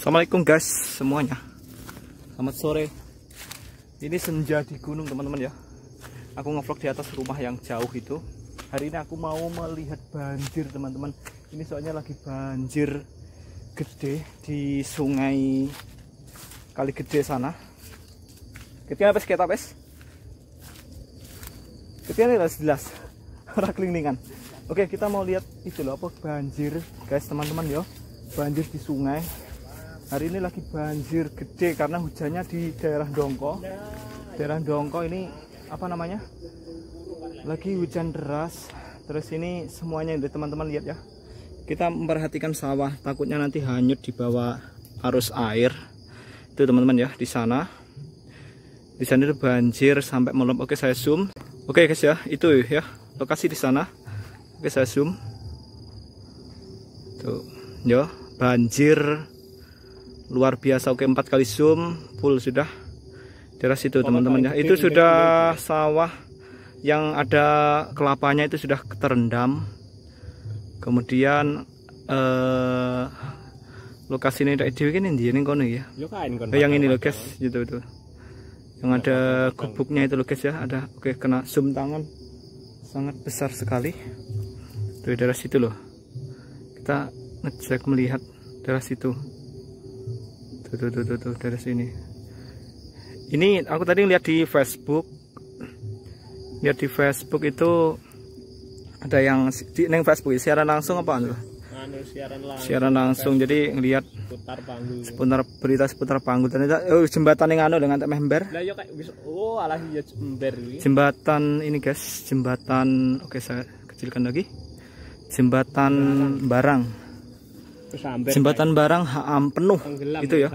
Assalamualaikum guys semuanya Selamat sore Ini senja di gunung teman-teman ya Aku ngevlog di atas rumah yang jauh itu Hari ini aku mau melihat banjir teman-teman Ini soalnya lagi banjir gede di sungai Kali gede sana Ketika apa kita apa Ketika jelas jelas Orang kelilingan Oke kita mau lihat itu loh apa banjir guys teman-teman ya. Banjir di sungai hari ini lagi banjir gede karena hujannya di daerah Dongko daerah Dongko ini apa namanya lagi hujan deras terus ini semuanya yang teman-teman lihat ya kita memperhatikan sawah takutnya nanti hanyut di bawah arus air itu teman-teman ya di sana di sana itu banjir sampai melom oke saya zoom oke guys ya itu ya lokasi di sana oke saya zoom tuh yo banjir luar biasa oke empat kali zoom full sudah daerah situ teman-teman ya itu sudah sawah yang ada kelapanya itu sudah terendam kemudian eh, lokasi ini tidak dewi kan ini kono ya eh, yang ini loh guys gitu itu yang ada gubuknya itu loh guys ya ada oke kena zoom tangan sangat besar sekali itu daerah situ loh kita ngecek melihat daerah situ tuh tuh tuh tuh, tuh dari sini ini aku tadi lihat di Facebook lihat di Facebook itu ada yang di neng Facebook siaran langsung apa anu siaran langsung siaran langsung jadi ngelihat seputar panggung ya. seputar berita seputar panggung ternyata oh jembatan yang anu dengan tak member oh iya, jembatan ini guys jembatan oke saya kecilkan lagi jembatan barang jembatan barang haam penuh itu ya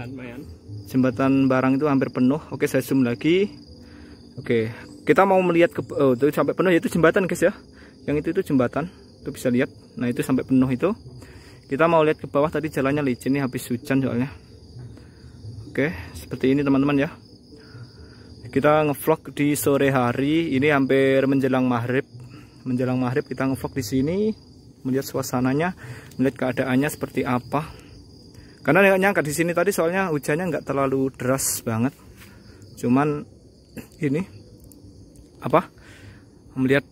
jembatan barang itu hampir penuh oke saya zoom lagi oke kita mau melihat ke oh, itu sampai penuh itu jembatan guys ya yang itu itu jembatan itu bisa lihat nah itu sampai penuh itu kita mau lihat ke bawah tadi jalannya licin nih habis hujan soalnya oke seperti ini teman-teman ya kita ngevlog di sore hari ini hampir menjelang maghrib menjelang maghrib kita ngevlog di sini melihat suasananya, melihat keadaannya seperti apa. Karena nggak nyangka di sini tadi soalnya hujannya nggak terlalu deras banget. Cuman ini apa? Melihat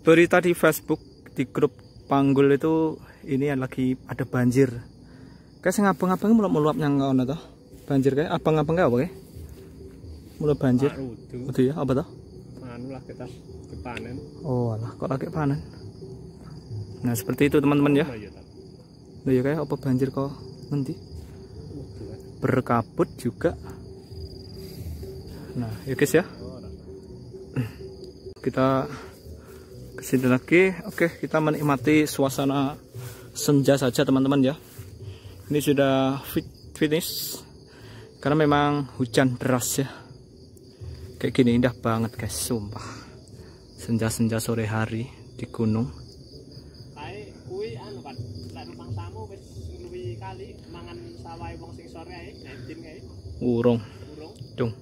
berita di Facebook di grup Panggul itu ini yang lagi ada banjir. Kayak sing abang-abang mulai meluap nyang ngono toh? Banjir kayak abang-abang kayak apa kayak? Mulai banjir. Udah ya, apa toh? Anu lah kita kepanen. Oh, lah, kok lagi panen. Nah seperti itu teman-teman ya. Iya, lo ya kayak apa banjir kok nanti berkabut juga. Nah yuk ya guys ya. Kita kesini lagi. Oke kita menikmati suasana senja saja teman-teman ya. Ini sudah fit finish karena memang hujan deras ya. Kayak gini indah banget guys sumpah. Senja-senja sore hari di gunung. mangan sawah wong sing sore ae ngajin kae urung urung cung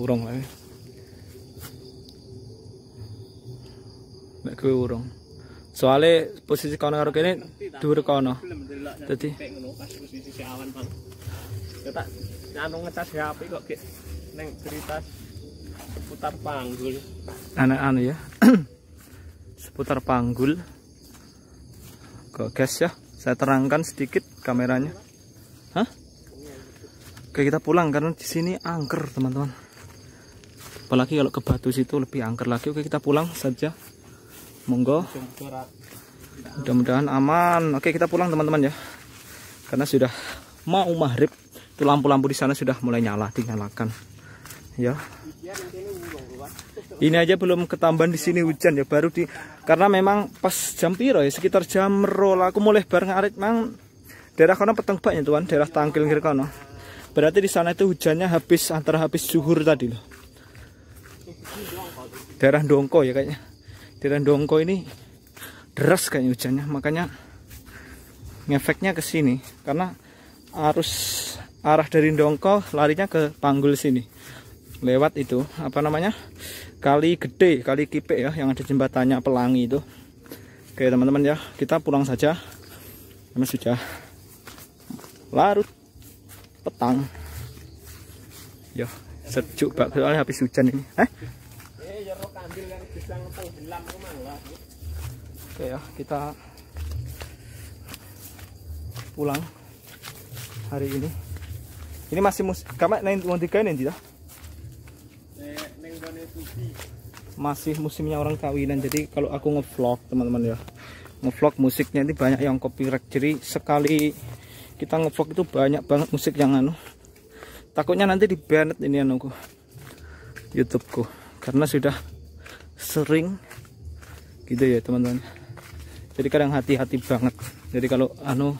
urung ae nek kowe urung soale posisi kono karo kene dhuwur kono dadi posisi si awan bang ya tak anu ngecas HP kok gek ning cerita seputar panggul anak anu ya seputar panggul ke gas ya saya terangkan sedikit kameranya Hah? oke kita pulang karena di sini angker teman-teman apalagi kalau ke batu situ lebih angker lagi oke kita pulang saja monggo mudah-mudahan aman oke kita pulang teman-teman ya karena sudah mau maghrib itu lampu-lampu di sana sudah mulai nyala dinyalakan ya ini aja belum ketambahan di sini hujan ya baru di karena memang pas jam piro ya sekitar jam rol aku mulai bareng arit mang daerah kono peteng ya tuan daerah tangkil kiri kono. Berarti di sana itu hujannya habis antara habis zuhur tadi loh. Daerah Dongko ya kayaknya. Daerah Dongko ini deras kayaknya hujannya makanya ngefeknya ke sini karena arus arah dari Dongko larinya ke Panggul sini lewat itu apa namanya kali gede kali kipe ya yang ada jembatannya pelangi itu oke teman-teman ya kita pulang saja karena sudah larut petang ya sejuk banget soalnya habis hujan ini eh oke ya kita pulang hari ini ini masih mus kamu nanti mau tiga nanti masih musimnya orang kawinan jadi kalau aku ngevlog teman-teman ya ngevlog musiknya ini banyak yang copyright jadi sekali kita ngevlog itu banyak banget musik yang anu takutnya nanti di banet ini YouTube ku karena sudah sering gitu ya teman-teman jadi kadang hati-hati banget jadi kalau anu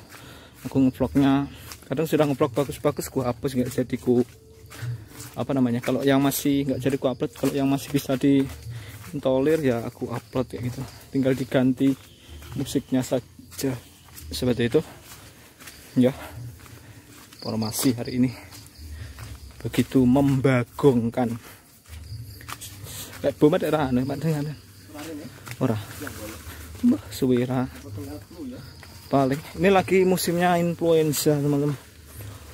aku ngevlognya kadang sudah ngevlog bagus-bagus gua hapus nggak jadi ku apa namanya kalau yang masih nggak jadi aku upload kalau yang masih bisa di tolir ya aku upload ya gitu tinggal diganti musiknya saja seperti itu ya informasi hari ini begitu membagongkan kayak bomat era aneh mati aneh ora mbah suwira paling ini lagi musimnya influenza teman-teman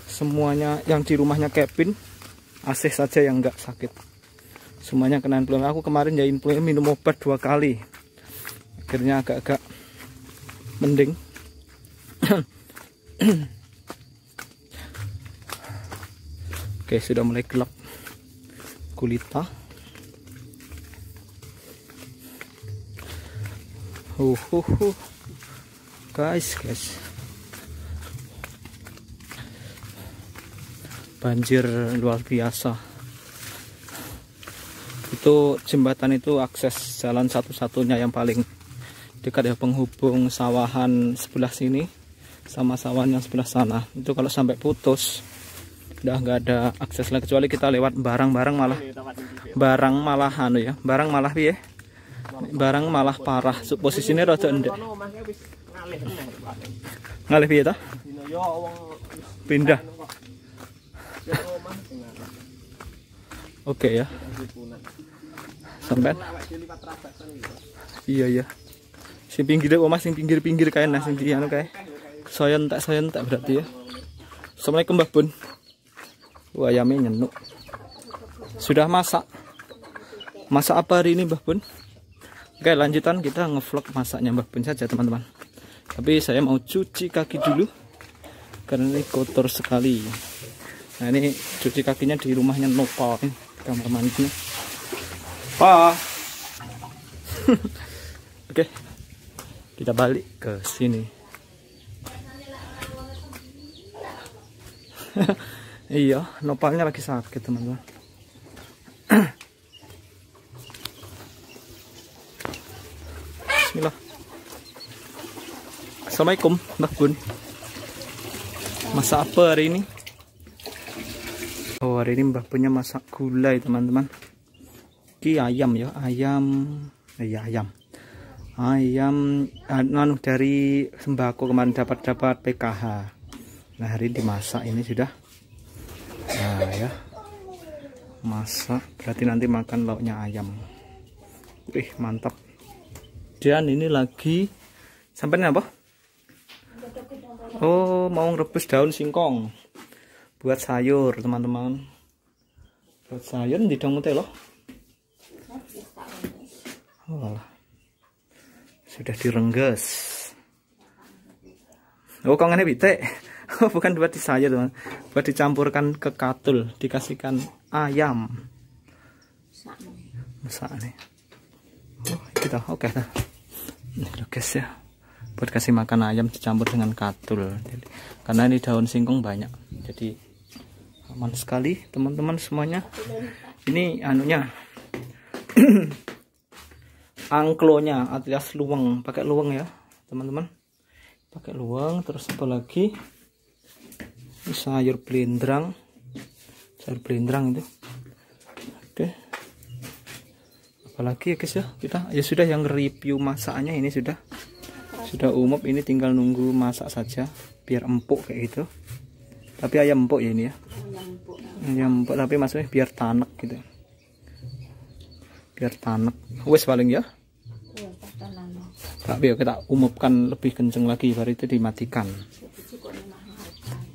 semuanya yang di rumahnya Kevin AC saja yang enggak sakit semuanya kena influenza aku kemarin ya influenza minum obat dua kali akhirnya agak-agak mending oke sudah mulai gelap kulita uh, uh, uh. guys guys banjir luar biasa itu jembatan itu akses jalan satu-satunya yang paling dekat ya penghubung sawahan sebelah sini sama sawahan yang sebelah sana itu kalau sampai putus udah nggak ada akses lagi kecuali kita lewat barang-barang malah barang malah anu ya barang malah ya barang malah parah posisi ini rada ndek ngalih ya pindah oke ya sampai iya iya sing pinggir oh mas sing pinggir pinggir kain nah sing di anu kayak Soyan tak soyan tak berarti ya assalamualaikum mbah pun, Wah, ayamnya nyenuk sudah masak masak apa hari ini mbah bun oke lanjutan kita ngevlog masaknya mbah bun saja teman-teman tapi saya mau cuci kaki dulu karena ini kotor sekali nah ini cuci kakinya di rumahnya nopal ini kan kamar mandinya wah oke kita balik ke sini iya nopalnya lagi sakit teman-teman Bismillah Assalamualaikum Mbak Bun Masa apa hari ini? hari ini mbah punya masak gulai teman-teman ki ayam ya ayam iya ayam ayam anu dari sembako kemarin dapat dapat PKH nah hari ini dimasak ini sudah nah ya masak berarti nanti makan lauknya ayam wih mantap dan ini lagi sampai apa oh mau rebus daun singkong buat sayur teman-teman Buat sayur di dong teh loh. Oh, sudah direnggas. Oh, kangennya Oh, Bukan buat di sayur, teman. Buat dicampurkan ke katul, dikasihkan ayam. Masak nih. Oh, kita gitu. oke okay, loh guys ya. Buat kasih makan ayam dicampur dengan katul. Jadi, karena ini daun singkong banyak. Jadi aman sekali teman-teman semuanya ini anunya angklonya alias luweng pakai luweng ya teman-teman pakai luweng terus apa lagi sayur belindrang sayur belindrang itu oke apalagi ya guys ya kita ya sudah yang review masaknya ini sudah sudah umum ini tinggal nunggu masak saja biar empuk kayak gitu tapi ayam empuk ya ini ya ayam empuk, tapi maksudnya biar tanek gitu biar tanek wes paling ya iya, tapi ya kita umumkan lebih kenceng lagi baru itu dimatikan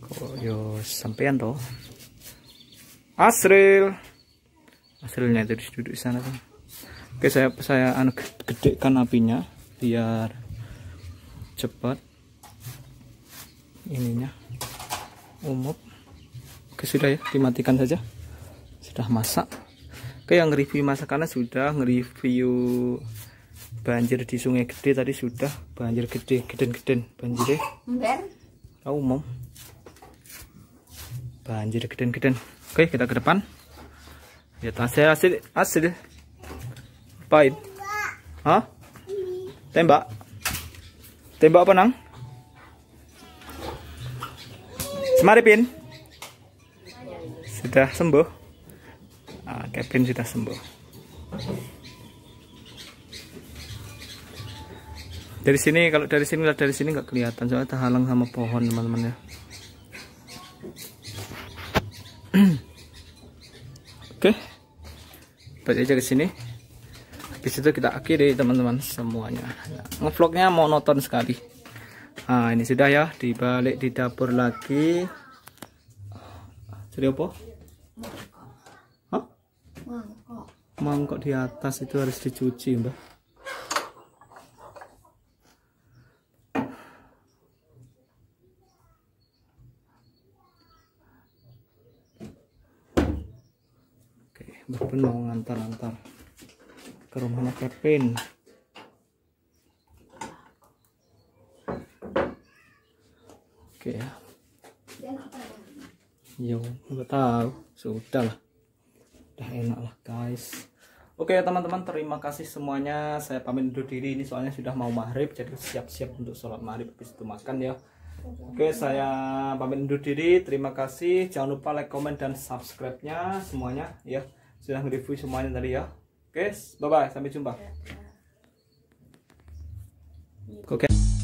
kok yo ya sampean toh Asril Asrilnya itu duduk di sana kan oke saya saya anu gedekan apinya biar cepat ininya umum oke sudah ya dimatikan saja sudah masak oke yang review masakannya sudah nge-review banjir di sungai gede tadi sudah banjir gede geden-geden banjir tahu oh, umum banjir geden-geden oke kita ke depan ya hasil hasil hasil pahit Hah? Tembak. Tembak apa, Nang? Mari Sudah sembuh. Ah, Kevin sudah sembuh. Dari sini kalau dari sini lah dari sini nggak kelihatan soalnya terhalang sama pohon teman-teman ya. Oke. Okay. aja ke sini. Di situ kita akhiri teman-teman semuanya. Nah, ngevlognya monoton sekali. Nah, ini sudah ya, dibalik di dapur lagi. Jadi apa? Mangkok. Mangkok di atas itu harus dicuci, Mbak. Oke, Mbak Pun mau ngantar-ngantar ke rumahnya Kevin. Oke ya. Yo, nggak tahu. Sudah lah. Udah enak lah guys. Oke teman-teman terima kasih semuanya Saya pamit undur diri ini soalnya sudah mau maghrib Jadi siap-siap untuk sholat maghrib Habis itu makan ya Oke saya pamit undur diri Terima kasih Jangan lupa like, comment, dan subscribe-nya Semuanya ya Sudah nge-review semuanya tadi ya Oke bye-bye sampai jumpa ya, ya. Oke okay.